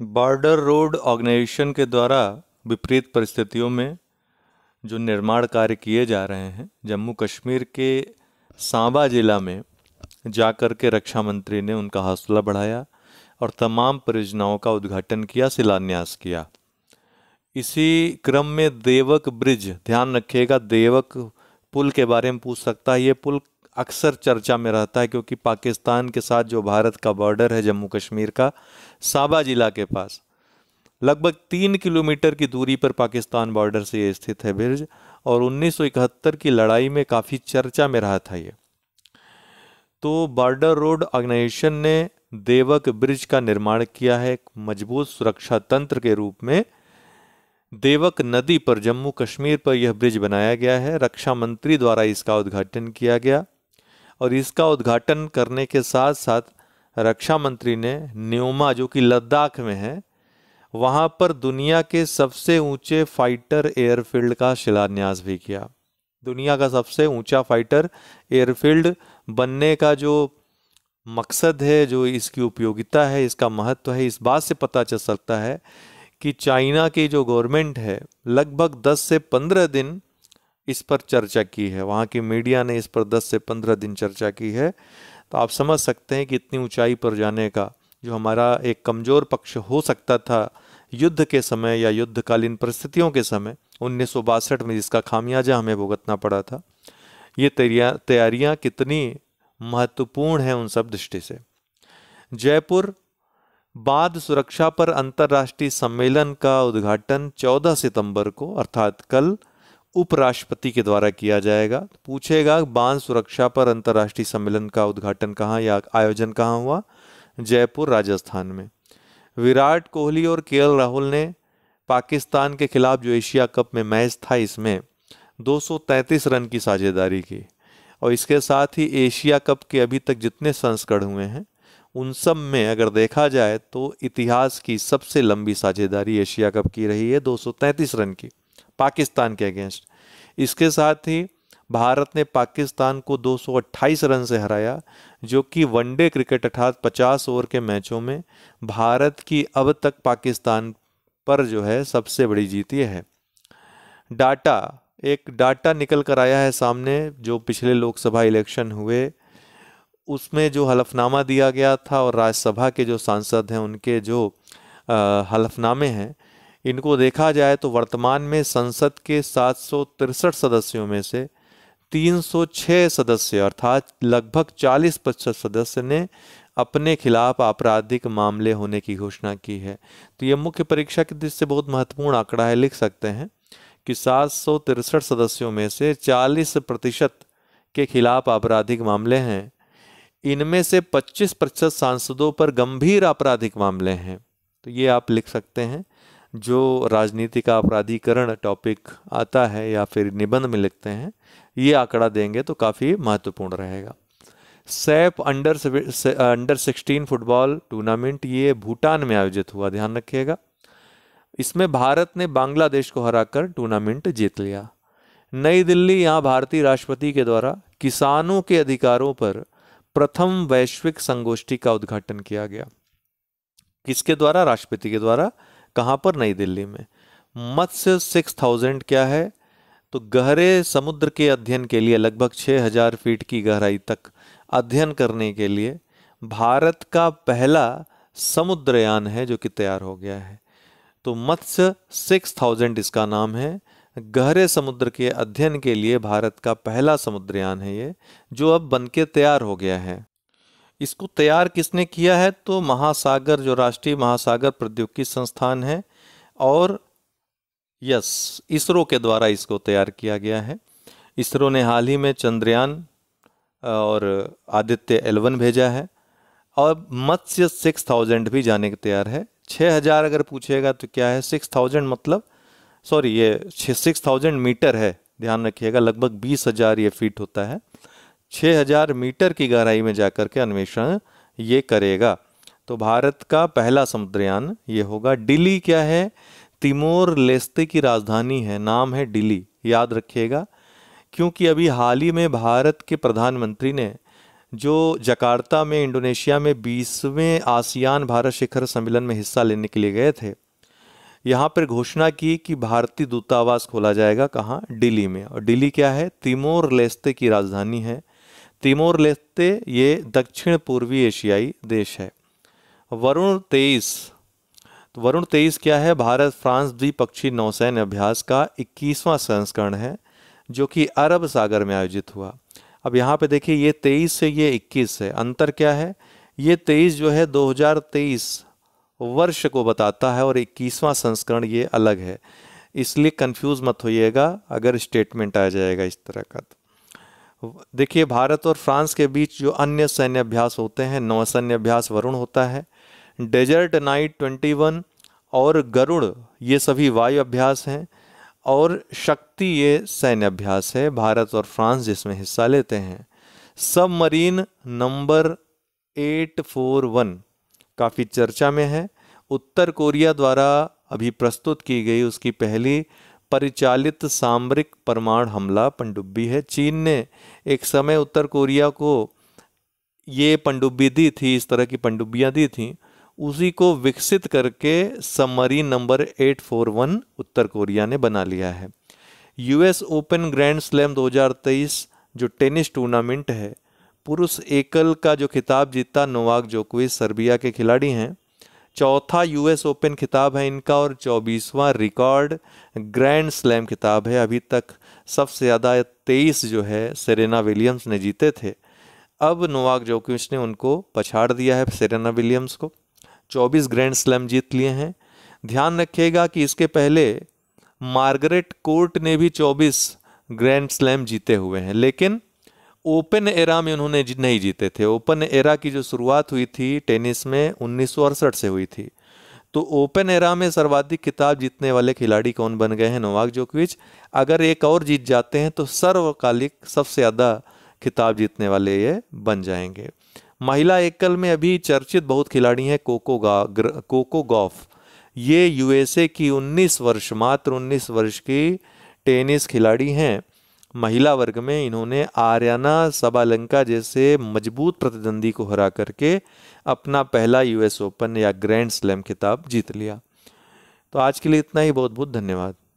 border road organisation के द्वारा विपरीत परिस्थितियों में जो निर्माण कार्य किए जा रहे हैं जम्मू कश्मीर के सांबा ज़िला में जा कर के रक्षा मंत्री ने उनका हौसला बढ़ाया और तमाम परियोजनाओं का उद्घाटन किया शिलान्यास किया इसी क्रम में देवक ब्रिज ध्यान रखिएगा देवक पुल के बारे में पूछ सकता है ये पुल अक्सर चर्चा में रहता है क्योंकि पाकिस्तान के साथ जो भारत का बॉर्डर है जम्मू कश्मीर का साबा ज़िला के पास लगभग तीन किलोमीटर की दूरी पर पाकिस्तान बॉर्डर से यह स्थित है ब्रिज और 1971 की लड़ाई में काफ़ी चर्चा में रहा था ये तो बॉर्डर रोड ऑर्गेनाइजेशन ने देवक ब्रिज का निर्माण किया है एक मजबूत सुरक्षा तंत्र के रूप में देवक नदी पर जम्मू कश्मीर पर यह ब्रिज बनाया गया है रक्षा मंत्री द्वारा इसका उद्घाटन किया गया और इसका उद्घाटन करने के साथ साथ रक्षा मंत्री ने न्योमा जो कि लद्दाख में है वहाँ पर दुनिया के सबसे ऊंचे फाइटर एयरफील्ड का शिलान्यास भी किया दुनिया का सबसे ऊंचा फाइटर एयरफील्ड बनने का जो मकसद है जो इसकी उपयोगिता है इसका महत्व है इस बात से पता चल सकता है कि चाइना की जो गवर्नमेंट है लगभग 10 से 15 दिन इस पर चर्चा की है वहाँ की मीडिया ने इस पर 10 से 15 दिन चर्चा की है तो आप समझ सकते हैं कि इतनी ऊंचाई पर जाने का जो हमारा एक कमज़ोर पक्ष हो सकता था युद्ध के समय या युद्धकालीन परिस्थितियों के समय उन्नीस में जिसका खामियाजा हमें भुगतना पड़ा था ये तैयारियाँ कितनी महत्वपूर्ण हैं उन सब दृष्टि से जयपुर बाद सुरक्षा पर अंतर्राष्ट्रीय सम्मेलन का उद्घाटन 14 सितंबर को अर्थात कल उपराष्ट्रपति के द्वारा किया जाएगा पूछेगा बांध सुरक्षा पर अंतर्राष्ट्रीय सम्मेलन का उद्घाटन कहाँ या आयोजन कहाँ हुआ जयपुर राजस्थान में विराट कोहली और के राहुल ने पाकिस्तान के खिलाफ जो एशिया कप में मैच था इसमें 233 रन की साझेदारी की और इसके साथ ही एशिया कप के अभी तक जितने संस्करण हुए हैं उन सब में अगर देखा जाए तो इतिहास की सबसे लंबी साझेदारी एशिया कप की रही है 233 रन की पाकिस्तान के अगेंस्ट इसके साथ ही भारत ने पाकिस्तान को 228 रन से हराया जो कि वनडे क्रिकेट अर्थात 50 ओवर के मैचों में भारत की अब तक पाकिस्तान पर जो है सबसे बड़ी जीत यह है डाटा एक डाटा निकल कर आया है सामने जो पिछले लोकसभा इलेक्शन हुए उसमें जो हलफनामा दिया गया था और राज्यसभा के जो सांसद हैं उनके जो हलफनामे हैं इनको देखा जाए तो वर्तमान में संसद के सात सदस्यों में से 306 सदस्य अर्थात लगभग 40 प्रतिशत सदस्य ने अपने खिलाफ आपराधिक मामले होने की घोषणा की है तो ये मुख्य परीक्षा के दृष्टि से बहुत महत्वपूर्ण आंकड़ा है लिख सकते हैं कि सात सदस्यों में से 40 प्रतिशत के खिलाफ आपराधिक मामले हैं इनमें से 25 प्रतिशत सांसदों पर गंभीर आपराधिक मामले हैं तो ये आप लिख सकते हैं जो राजनीति का अपराधीकरण टॉपिक आता है या फिर निबंध में लिखते हैं ये आंकड़ा देंगे तो काफ़ी महत्वपूर्ण रहेगा सैफ अंडर से, अंडर सिक्सटीन फुटबॉल टूर्नामेंट ये भूटान में आयोजित हुआ ध्यान रखिएगा इसमें भारत ने बांग्लादेश को हराकर टूर्नामेंट जीत लिया नई दिल्ली यहाँ भारतीय राष्ट्रपति के द्वारा किसानों के अधिकारों पर प्रथम वैश्विक संगोष्ठी का उद्घाटन किया गया किसके द्वारा राष्ट्रपति के द्वारा कहाँ पर नई दिल्ली में मत्स्य सिक्स थाउजेंड क्या है तो गहरे समुद्र के अध्ययन के लिए लगभग छः हज़ार फीट की गहराई तक अध्ययन करने के लिए भारत का पहला समुद्रयान है जो कि तैयार हो गया है तो मत्स्य सिक्स थाउजेंड इसका नाम है गहरे समुद्र के अध्ययन के लिए भारत का पहला समुद्रयान है ये जो अब बनके तैयार हो गया है इसको तैयार किसने किया है तो महासागर जो राष्ट्रीय महासागर प्रौद्योगिकी संस्थान है और यस इसरो के द्वारा इसको तैयार किया गया है इसरो ने हाल ही में चंद्रयान और आदित्य एलवन भेजा है और मत्स्य सिक्स थाउजेंड भी जाने के तैयार है छः हज़ार अगर पूछेगा तो क्या है सिक्स थाउजेंड मतलब सॉरी ये सिक्स थाउजेंड मीटर है ध्यान रखिएगा लगभग बीस हज़ार ये फीट होता है 6000 मीटर की गहराई में जाकर के अन्वेषण ये करेगा तो भारत का पहला समुद्रयान ये होगा दिल्ली क्या है तिमोर लेस्ते की राजधानी है नाम है दिल्ली याद रखिएगा क्योंकि अभी हाल ही में भारत के प्रधानमंत्री ने जो जकार्ता में इंडोनेशिया में बीसवें आसियान भारत शिखर सम्मेलन में हिस्सा लेने के लिए गए थे यहाँ पर घोषणा की कि भारतीय दूतावास खोला जाएगा कहाँ दिल्ली में और दिल्ली क्या है तिमोर लेस्ते की राजधानी है तिमोर लेते ये दक्षिण पूर्वी एशियाई देश है वरुण तेईस तो वरुण तेईस क्या है भारत फ्रांस द्विपक्षीय नौसैन्य अभ्यास का इक्कीसवां संस्करण है जो कि अरब सागर में आयोजित हुआ अब यहाँ पे देखिए ये तेईस से ये इक्कीस है अंतर क्या है ये तेईस जो है 2023 वर्ष को बताता है और इक्कीसवां संस्करण ये अलग है इसलिए कंफ्यूज मत होइएगा अगर स्टेटमेंट आ जाएगा इस तरह का तो देखिए भारत और फ्रांस के बीच जो अन्य सैन्य अभ्यास होते हैं नौ सैन्य अभ्यास वरुण होता है डेजर्ट नाइट ट्वेंटी वन और गरुड़ ये सभी वायु अभ्यास हैं और शक्ति ये सैन्य अभ्यास है भारत और फ्रांस जिसमें हिस्सा लेते हैं submarine number eight four one काफ़ी चर्चा में है उत्तर कोरिया द्वारा अभी प्रस्तुत की गई उसकी पहली परिचालित सामरिक परमाणु हमला पनडुब्बी है चीन ने एक समय उत्तर कोरिया को ये पनडुब्बी दी थी इस तरह की पनडुब्बियाँ दी थी उसी को विकसित करके समरी नंबर 841 उत्तर कोरिया ने बना लिया है यूएस ओपन ग्रैंड स्लैम 2023 जो टेनिस टूर्नामेंट है पुरुष एकल का जो खिताब जीता नोवाक जोकोविच सर्बिया के खिलाड़ी हैं चौथा यूएस ओपन खिताब है इनका और चौबीसवां रिकॉर्ड ग्रैंड स्लैम खिताब है अभी तक सबसे ज़्यादा तेईस जो है सेरेना विलियम्स ने जीते थे अब नोवाक जोकोविच ने उनको पछाड़ दिया है सेरेना विलियम्स को चौबीस ग्रैंड स्लैम जीत लिए हैं ध्यान रखिएगा कि इसके पहले मार्गरेट कोर्ट ने भी चौबीस ग्रैंड स्लैम जीते हुए हैं लेकिन ओपन एरा में उन्होंने नहीं जीते थे ओपन एरा की जो शुरुआत हुई थी टेनिस में उन्नीस से हुई थी तो ओपन एरा में सर्वाधिक खिताब जीतने वाले खिलाड़ी कौन बन गए हैं नोवाक जोकोविच अगर एक और जीत जाते हैं तो सर्वकालिक सबसे ज़्यादा खिताब जीतने वाले ये बन जाएंगे महिला एकल में अभी चर्चित बहुत खिलाड़ी हैं कोको गा कोको गॉफ ये यूएसए की 19 वर्ष मात्र 19 वर्ष की टेनिस खिलाड़ी हैं महिला वर्ग में इन्होंने आर्याना सबालंका जैसे मजबूत प्रतिद्वंदी को हरा करके अपना पहला यूएस ओपन या ग्रैंड स्लैम खिताब जीत लिया तो आज के लिए इतना ही बहुत बहुत धन्यवाद